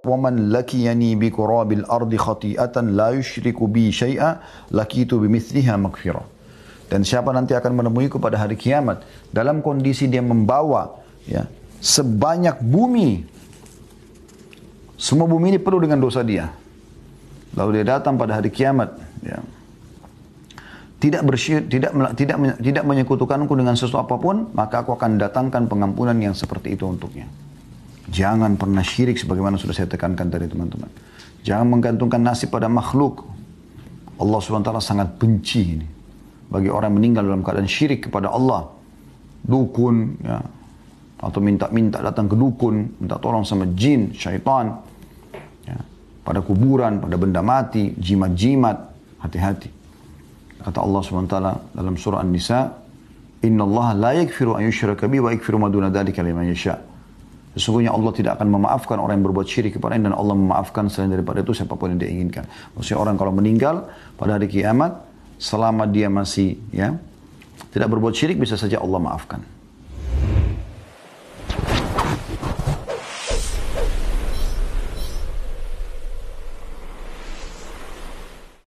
ومن لكيني بكراب الأرض خطيئة لا يشرك بي شيئا لكيت بمثلها مغفرة dan siapa nanti akan menemuiku pada hari kiamat dalam kondisi dia membawa ya sebanyak bumi semua bumi ini penuh dengan dosa dia lalu dia datang pada hari kiamat ya tidak bersyirik, tidak tidak tidak menyekutukanku dengan sesuatu apapun, maka aku akan datangkan pengampunan yang seperti itu untuknya. Jangan pernah syirik sebagaimana sudah saya tekankan tadi teman-teman. Jangan menggantungkan nasib pada makhluk. Allah SWT sangat benci ini. Bagi orang yang meninggal dalam keadaan syirik kepada Allah. Dukun, ya. Atau minta-minta datang ke dukun. Minta tolong sama jin, syaitan. Ya. Pada kuburan, pada benda mati, jimat-jimat. Hati-hati. Kata Allah SWT dalam surah An-Nisa. Inna Allah la yakfiru an yushraka bi wa yakfiru maduna dhalika liman yasha'. Sesungguhnya Allah tidak akan memaafkan orang yang berbuat syirik kepadanya dan Allah memaafkan selain daripada itu siapapun yang dia inginkan. Maksudnya orang kalau meninggal pada hari kiamat selama dia masih ya tidak berbuat syirik bisa saja Allah maafkan.